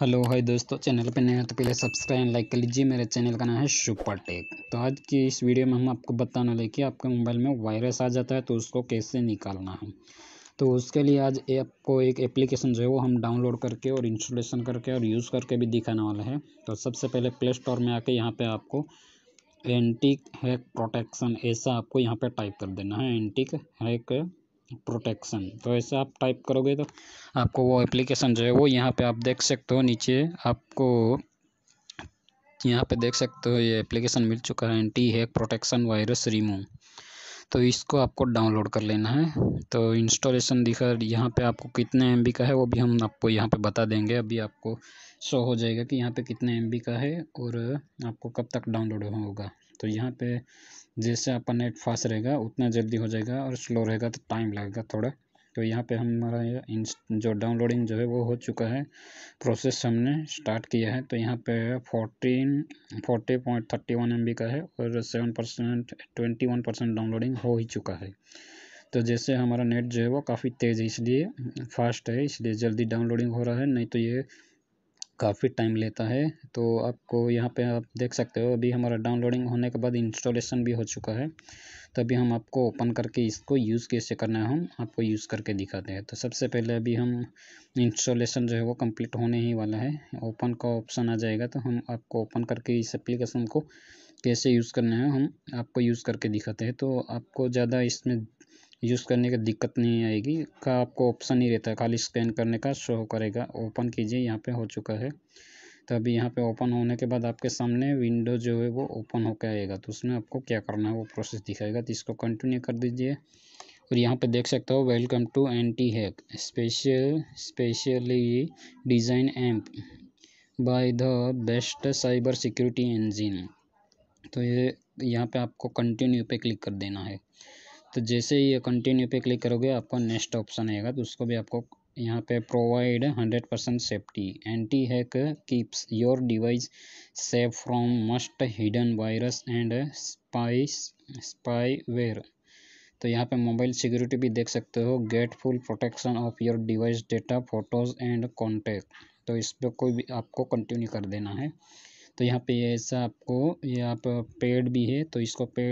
hello hi दोस्तों channel पे नए हैं तो पहले सब्सक्राइब एंड लाइक कर लीजिए मेरे चैनल का नाम है सुपर टेक तो आज की इस वीडियो में हम आपको बताने लगे कि आपके मोबाइल में वायरस आ जाता है तो उसको कैसे निकालना है तो उसके लिए आज आपको एक एप्लीकेशन जो है वो हम डाउनलोड करके और इंस्टॉलेशन करके और यूज़ करके भी दिखाने वाला है तो सबसे पहले प्ले स्टोर में आके यहाँ पर आपको एंटी हैक प्रोटेक्शन ऐसा आपको यहाँ पर टाइप कर देना है एंटी हैक प्रोटेक्शन तो ऐसे आप टाइप करोगे तो आपको वो एप्लीकेशन जो है वो यहाँ पे आप देख सकते हो नीचे आपको यहाँ पे देख सकते हो ये एप्लीकेशन मिल चुका है anti hack protection virus remove तो इसको आपको डाउनलोड कर लेना है तो इंस्टॉलेशन दिखा यहाँ पे आपको कितने एम का है वो भी हम आपको यहाँ पे बता देंगे अभी आपको शो हो जाएगा कि यहाँ पे कितने एम का है और आपको कब तक डाउनलोड होगा तो यहाँ पे जैसे आपका नेट फास्ट रहेगा उतना जल्दी हो जाएगा और स्लो रहेगा तो टाइम लगेगा थोड़ा तो यहाँ पे हमारा जो डाउनलोडिंग जो है वो हो चुका है प्रोसेस हमने स्टार्ट किया है तो यहाँ पे fourteen forty point thirty one M का है और seven percent twenty one percent downloading हो ही चुका है तो जैसे हमारा नेट जो है वो काफ़ी तेज़ है इसलिए फास्ट है इसलिए जल्दी डाउनलोडिंग हो रहा है नहीं तो ये काफ़ी टाइम लेता है तो आपको यहाँ पे आप देख सकते हो अभी हमारा डाउनलोडिंग होने के बाद इंस्टॉलेशन भी हो चुका है तो अभी हम आपको ओपन करके इसको यूज़ कैसे करना है हम आपको यूज़ करके दिखाते हैं तो सबसे पहले अभी हम इंस्टॉलेशन जो है वो कंप्लीट होने ही वाला है ओपन का ऑप्शन आ जाएगा तो हम आपको ओपन करके इस एप्लीकेशन को कैसे यूज़ करना है हम आपको यूज़ करके दिखाते हैं तो आपको ज़्यादा इसमें यूज़ करने का दिक्कत नहीं आएगी का आपको ऑप्शन नहीं रहता खाली स्कैन करने का शो करेगा ओपन कीजिए यहाँ पे हो चुका है तो अभी यहाँ पे ओपन होने के बाद आपके सामने विंडो जो है वो ओपन होकर आएगा तो उसमें आपको क्या करना है वो प्रोसेस दिखाएगा तो इसको कंटिन्यू कर दीजिए और यहाँ पे देख सकते हो welcome to anti hack special specially design and by the best cyber security engine तो ये यहाँ पे आपको कंटिन्यू पे क्लिक कर देना है तो जैसे ही ये कंटिन्यू पे क्लिक करोगे आपका नेक्स्ट ऑप्शन आएगा तो उसको भी आपको यहाँ पे provide hundred percent safety anti hack keeps your device safe from must hidden virus and spies spyware तो यहाँ पे मोबाइल सिक्योरिटी भी देख सकते हो get full protection of your device data photos and contact तो इस पर कोई भी आपको कंटिन्यू कर देना है तो यहाँ पे ऐसा आपको ये आप पेड भी है तो इसको पे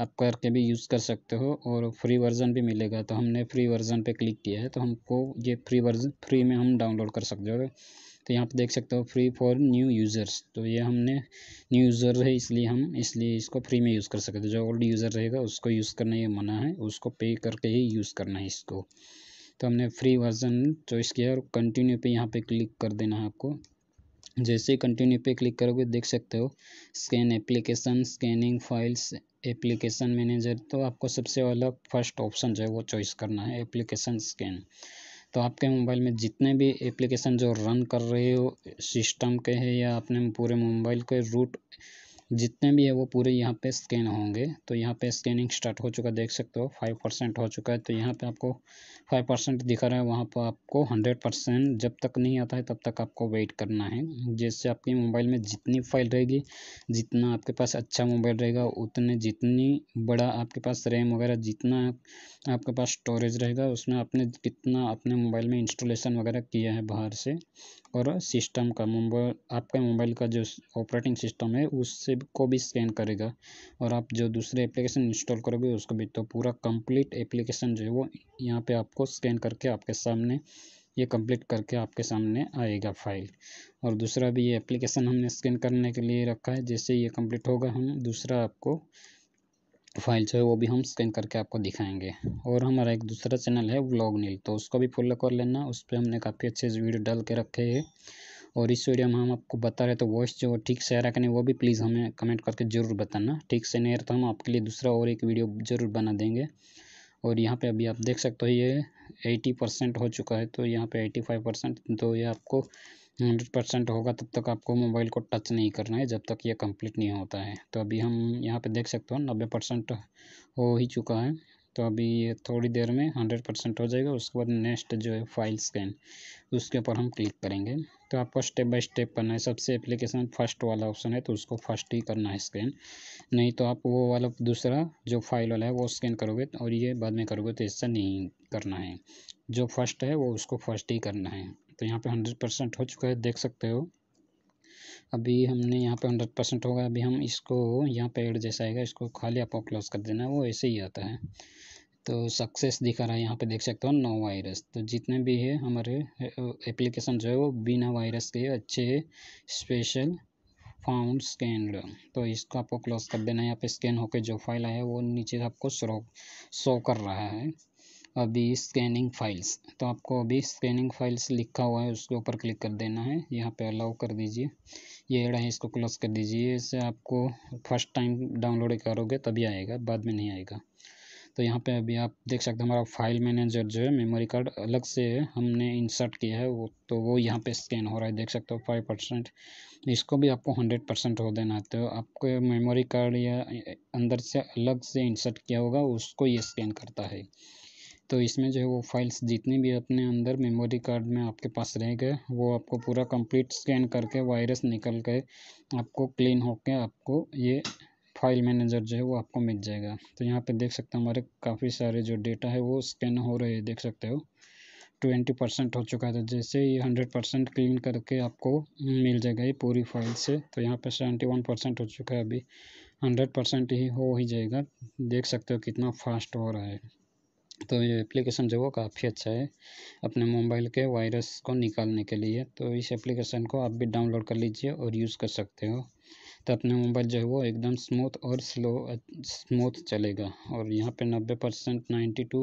आप करके भी यूज़ कर सकते हो और फ्री वर्जन भी मिलेगा तो हमने फ्री वर्जन पे क्लिक किया है तो हमको ये फ्री वर्जन फ्री में हम डाउनलोड कर सकते हो तो यहाँ पे देख सकते हो फ्री फॉर न्यू यूज़र्स तो ये हमने न्यू यूज़र है इसलिए हम इसलिए इसको फ्री में यूज़ कर सकते जो ओल्ड यूज़र रहेगा उसको यूज़ करना ये मना है उसको पे करके ही यूज़ करना है इसको तो हमने फ्री वर्जन चॉइस किया और कंटिन्यू पे यहाँ पे क्लिक कर देना है आपको जैसे ही कंटिन्यू पे क्लिक करोगे देख सकते हो scan application scanning files application manager तो आपको सबसे वाला फर्स्ट ऑप्शन जो है वो चॉइस करना है एप्लीकेशन स्कैन तो आपके मोबाइल में जितने भी एप्लीकेशन जो रन कर रहे हो सिस्टम के हैं या अपने पूरे मोबाइल के रूट जितने भी है वो पूरे यहाँ पे स्कैन होंगे तो यहाँ पे स्कैनिंग स्टार्ट हो चुका देख सकते हो फाइव परसेंट हो चुका है तो यहाँ पे आपको फाइव परसेंट दिखा रहा है वहाँ पर आपको हंड्रेड परसेंट जब तक नहीं आता है तब तक आपको वेट करना है जैसे आपके मोबाइल में जितनी फाइल रहेगी जितना आपके पास अच्छा मोबाइल रहेगा उतने जितनी बड़ा आपके पास रैम वगैरह जितना आपके पास स्टोरेज रहेगा उसमें आपने कितना अपने मोबाइल में इंस्टॉलेशन वगैरह किया है बाहर से और सिस्टम का मोबाइल आपके मोबाइल का जो ऑपरेटिंग सिस्टम है उससे को भी स्कैन करेगा और आप जो दूसरे एप्लीकेशन इंस्टॉल करोगे उसको भी तो पूरा कंप्लीट एप्लीकेशन जो है वो यहाँ पे आपको को स्कैन करके आपके सामने ये कंप्लीट करके आपके सामने आएगा फाइल और दूसरा भी ये एप्लीकेशन हमने स्कैन करने के लिए रखा है जैसे ये कंप्लीट होगा हम दूसरा आपको फाइल जो है वो भी हम स्कैन करके आपको दिखाएंगे और हमारा एक दूसरा चैनल है व्लॉग नील तो उसको भी फॉलो कर लेना उस पर हमने काफ़ी अच्छे वीडियो डाल के रखे है और इस वीडियो में हम आपको बता रहे तो वॉइस जो ठीक से आ रहा कि नहीं वो भी प्लीज़ हमें कमेंट करके ज़रूर बताना ठीक से नहीं रहा तो हम आपके लिए दूसरा और एक वीडियो ज़रूर बना देंगे और यहाँ पे अभी आप देख सकते हो ये एटी परसेंट हो चुका है तो यहाँ पे एटी फाइव परसेंट तो ये आपको हंड्रेड परसेंट होगा तब तक आपको मोबाइल को टच नहीं करना है जब तक ये कंप्लीट नहीं होता है तो अभी हम यहाँ पे देख सकते हो नब्बे परसेंट हो ही चुका है तो अभी ये थोड़ी देर में हंड्रेड परसेंट हो जाएगा उसके बाद नेक्स्ट जो है फाइल स्कैन उसके ऊपर हम क्लिक करेंगे तो आपको स्टेप बाय स्टेप करना है सबसे एप्लीकेशन फर्स्ट वाला ऑप्शन है तो उसको फर्स्ट ही करना है स्कैन नहीं तो आप वो वाला दूसरा जो फाइल वाला है वो स्कैन करोगे और ये बाद में करोगे तो ऐसा नहीं करना है जो फर्स्ट है वो उसको फर्स्ट ही करना है तो यहाँ पर हंड्रेड परसेंट हो चुका है देख सकते हो अभी हमने यहाँ पे हंड्रेड परसेंट होगा अभी हम इसको यहाँ पे एड जैसा आएगा इसको खाली आपको क्लोज कर देना है वो ऐसे ही आता है तो सक्सेस दिखा रहा है यहाँ पे देख सकते हो नो वायरस तो जितने भी है हमारे एप्लीकेशन जो है वो बिना वायरस के अच्छे स्पेशल फाउंड स्कैन तो इसको आपको क्लोज कर देना है यहाँ पे स्कैन होकर जो फाइल आया वो नीचे आपको शो कर रहा है अभी स्कैनिंग फाइल्स तो आपको अभी स्कैनिंग फाइल्स लिखा हुआ है उसके ऊपर क्लिक कर देना है यहाँ पे अलाउ कर दीजिए ये एड़ा है इसको क्लोज कर दीजिए इसे आपको फर्स्ट टाइम डाउनलोड करोगे तभी आएगा बाद में नहीं आएगा तो यहाँ पे अभी आप देख सकते हैं हमारा फाइल मैनेजर जो है मेमोरी कार्ड अलग से हमने इंसर्ट किया है वो तो वो यहाँ पे स्कैन हो रहा है देख सकते हो फाइव परसेंट इसको भी आपको हंड्रेड परसेंट हो देना है तो आपके मेमोरी कार्ड या अंदर से अलग से इंसर्ट किया होगा उसको ये स्कैन करता है तो इसमें जो है वो फाइल्स जितनी भी अपने अंदर मेमोरी कार्ड में आपके पास रह गए वो आपको पूरा कंप्लीट स्कैन करके वायरस निकल के आपको क्लीन के आपको ये फाइल मैनेजर जो है वो आपको मिल जाएगा तो यहाँ पे देख सकते हो हमारे काफ़ी सारे जो डेटा है वो स्कैन हो रहे हैं देख सकते हो ट्वेंटी परसेंट हो चुका था जैसे ये हंड्रेड परसेंट क्लीन करके आपको मिल जाएगा ये पूरी फाइल से तो यहाँ पे सेवेंटी वन परसेंट हो चुका है अभी हंड्रेड परसेंट ही हो ही जाएगा देख सकते हो कितना फास्ट हो रहा है तो ये एप्लीकेशन जो वो काफ़ी अच्छा है अपने मोबाइल के वायरस को निकालने के लिए तो इस एप्लीकेशन को आप भी डाउनलोड कर लीजिए और यूज़ कर सकते हो तो अपने मोबाइल जो है वो एकदम स्मूथ और स्लो स्मूथ चलेगा और यहाँ पे नब्बे percent ninety two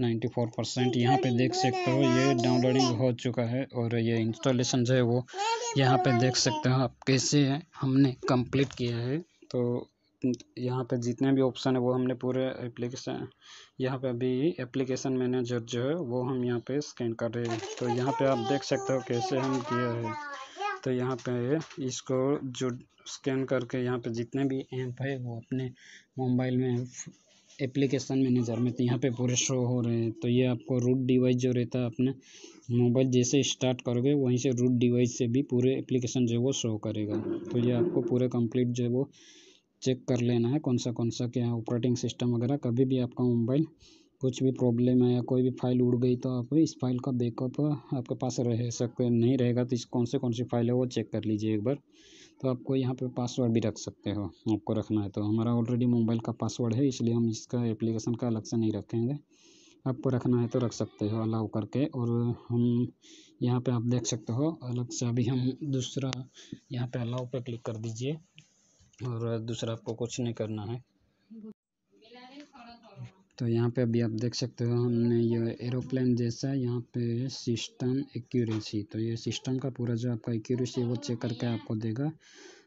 ninety four percent यहाँ पर देख सकते हो ये डाउनलोडिंग हो चुका है और ये इंस्टॉलेशन जो है वो यहाँ पर देख सकते हो आप कैसे हमने कंप्लीट किया है तो यहाँ पे जितने भी ऑप्शन है वो हमने पूरे एप्लीकेशन यहाँ पे अभी एप्लीकेशन मैनेजर जो है वो हम यहाँ पे स्कैन कर रहे हैं तो यहाँ पे आप देख सकते हो कैसे हम किया है तो यहाँ पे इसको जो स्कैन करके यहाँ पे जितने भी ऐप है वो अपने मोबाइल में एप्लीकेशन मैनेजर में तो यहाँ पे पूरे शो हो रहे हैं तो ये आपको रूट डिवाइस जो रहता है अपने मोबाइल जैसे स्टार्ट करोगे वहीं से रूट डिवाइस से भी पूरे एप्लीकेशन जो है वो शो करेगा तो ये आपको पूरे कंप्लीट जो है वो चेक कर लेना है कौन सा कौन सा क्या ऑपरेटिंग सिस्टम वगैरह कभी भी आपका मोबाइल कुछ भी प्रॉब्लम है या कोई भी फाइल उड़ गई तो आप इस फाइल का बैकअप आपके पास रह सकते नहीं रहेगा तो इस कौन से कौन सी फाइल है वो चेक कर लीजिए एक बार तो आपको यहाँ पे पासवर्ड भी रख सकते हो आपको रखना है तो हमारा ऑलरेडी मोबाइल का पासवर्ड है इसलिए हम इसका एप्लीकेशन का अलग से नहीं रखेंगे आपको रखना है तो रख सकते हो अलाउ करके और हम यहाँ पे आप देख सकते हो अलग से अभी हम दूसरा यहाँ पे अलाउ पे क्लिक कर दीजिए और दूसरा आपको कुछ नहीं करना है तो यहाँ पे अभी आप देख सकते हो हमने ये एरोप्लेन जैसा है यहाँ पे सिस्टम एक्यूरेसी तो ये सिस्टम का पूरा जो आपका एक्यूरेसी है वो चेक करके आपको देगा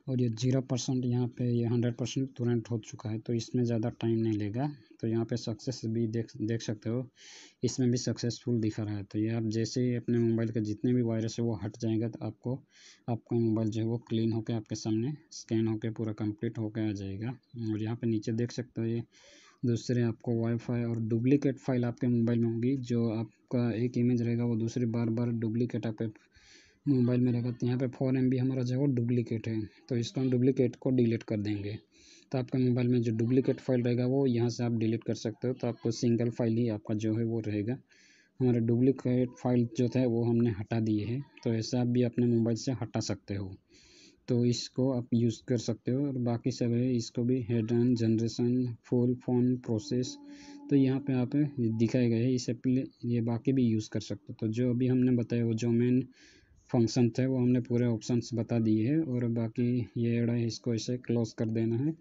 और ये जीरो परसेंट यहाँ पे ये हंड्रेड परसेंट तुरंत हो चुका है तो इसमें ज़्यादा टाइम नहीं लेगा तो यहाँ पे सक्सेस भी देख देख सकते हो इसमें भी सक्सेसफुल दिखा रहा है तो ये आप जैसे ही अपने मोबाइल के जितने भी वायरस है वो हट जाएगा तो आपको आपका मोबाइल जो है वो क्लीन होकर आपके सामने स्कैन होकर पूरा कम्प्लीट होकर आ जाएगा और यहाँ पर नीचे देख सकते हो ये दूसरे आपको वाईफाई और डुप्लीकेट फाइल आपके मोबाइल में होगी जो आपका एक इमेज रहेगा वो दूसरी बार बार डुप्लीकेट आपके मोबाइल में रहेगा तो यहाँ पे फोर एम हमारा जो है वो डुप्लीकेट है तो इसको हम डुप्लीकेट को डिलीट कर देंगे तो आपका मोबाइल में जो डुप्लीकेट फाइल रहेगा वो यहाँ से आप डिलीट कर सकते हो तो आपको सिंगल फाइल ही आपका जो है वो रहेगा हमारा डुप्लीकेट फाइल जो था वो हमने हटा दिए है तो ऐसे आप भी अपने मोबाइल से हटा सकते हो तो इसको आप यूज़ कर सकते हो और बाकी सब है इसको भी head and generation full phone process तो यहाँ पे आप दिखाए गए है इसे ये बाकी भी यूज़ कर सकते हो तो जो अभी हमने बताया वो जो मेन फंक्शन थे वो हमने पूरे ऑप्शंस बता दिए हैं और बाकी ये एड है इसको इसे क्लोज कर देना है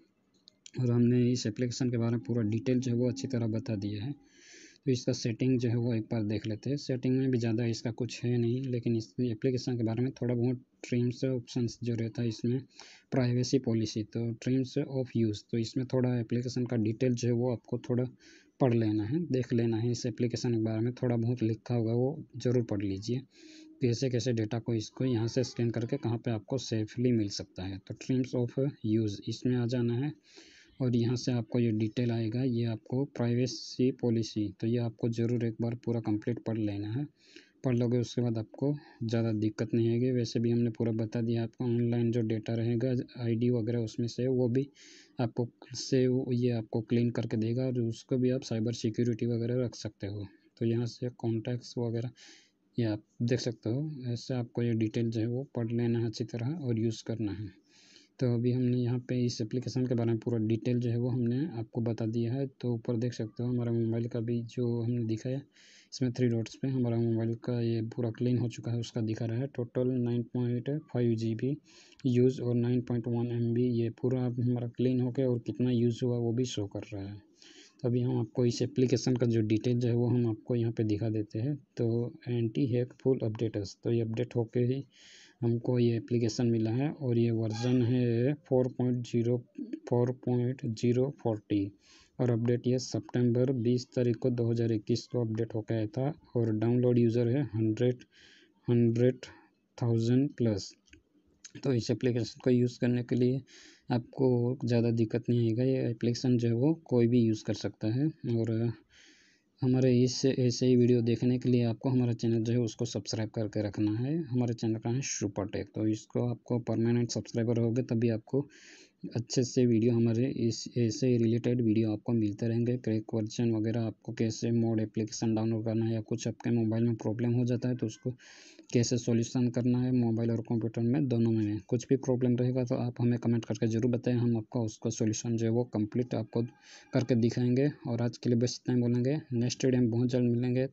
और हमने इस एप्लीकेशन के बारे में पूरा डिटेल जो है वो अच्छी तरह बता दिया है तो इसका सेटिंग जो है वो एक बार देख लेते हैं सेटिंग में भी ज़्यादा इसका कुछ है नहीं लेकिन इस एप्लीकेशन के बारे में थोड़ा बहुत ट्रीम्स ऑप्शन जो रहता है इसमें प्राइवेसी पॉलिसी तो ट्रीम्स ऑफ यूज़ तो इसमें थोड़ा एप्लीकेशन का डिटेल जो है वो आपको थोड़ा पढ़ लेना है देख लेना है इस एप्लीकेशन के बारे में थोड़ा बहुत लिखा हुआ वो ज़रूर पढ़ लीजिए कैसे कैसे डेटा को इसको यहाँ से स्कैन करके कहाँ पे आपको सेफली मिल सकता है तो ट्रीम्स ऑफ यूज़ इसमें आ जाना है और यहाँ से आपको ये डिटेल आएगा ये आपको प्राइवेसी पॉलिसी तो ये आपको ज़रूर एक बार पूरा कंप्लीट पढ़ लेना है पढ़ लोगे उसके बाद आपको ज़्यादा दिक्कत नहीं आएगी वैसे भी हमने पूरा बता दिया आपका ऑनलाइन जो डेटा रहेगा आईडी वगैरह उसमें से वो भी आपको से ये आपको क्लीन करके देगा और उसको भी आप साइबर सिक्योरिटी वगैरह रख सकते हो तो यहाँ से कॉन्टैक्ट्स वगैरह ये आप देख सकते हो ऐसे आपको ये डिटेल जो है वो पढ़ लेना है अच्छी तरह और यूज़ करना है तो अभी हमने यहाँ पे इस एप्लीकेशन के बारे में पूरा डिटेल जो है वो हमने आपको बता दिया है तो ऊपर देख सकते हो हमारा मोबाइल का भी जो हमने दिखाया इसमें थ्री डॉट्स पे हमारा मोबाइल का ये पूरा क्लीन हो चुका है उसका दिखा रहा है total nine point five G B use और nine point one M B ये पूरा हमारा क्लीन हो गया और कितना यूज़ हुआ वो भी शो कर रहा है तभी हम आपको इस एप्लीकेशन का जो डिटेल जो है वो हम आपको यहाँ पे दिखा देते हैं तो एंटी हैक फुल अपडेटस तो ये अपडेट होके ही हमको ये एप्लीकेशन मिला है और ये वर्जन है four point zero four point zero forty और अपडेट ये सितंबर बीस तारीख को दो हज़ार इक्कीस को अपडेट हो गया था और डाउनलोड यूज़र है हंड्रेड हंड्रेड थाउजेंड प्लस तो इस एप्लीकेशन को यूज़ करने के लिए आपको ज़्यादा दिक्कत नहीं आएगा ये एप्लीकेशन जो है वो कोई भी यूज़ कर सकता है और हमारे इस ऐसे ही वीडियो देखने के लिए आपको हमारा चैनल जो है उसको सब्सक्राइब करके रखना है हमारे चैनल का है सुपर टेक तो इसको आपको परमानेंट सब्सक्राइबर होगे तभी आपको अच्छे से वीडियो हमारे इस ऐसे रिलेटेड वीडियो आपको मिलते रहेंगे क्रैक वर्जन वगैरह आपको कैसे मोड एप्लीकेशन डाउनलोड करना है या कुछ आपके मोबाइल में प्रॉब्लम हो जाता है तो उसको कैसे सॉल्यूशन करना है मोबाइल और कंप्यूटर में दोनों में कुछ भी प्रॉब्लम रहेगा तो आप हमें कमेंट करके ज़रूर बताएं हम आपका उसका सॉल्यूशन जो है वो कंप्लीट आपको करके दिखाएंगे और आज के लिए बेस्ट टाइम बोलेंगे नेक्स्ट वीडियो में बहुत जल्द मिलेंगे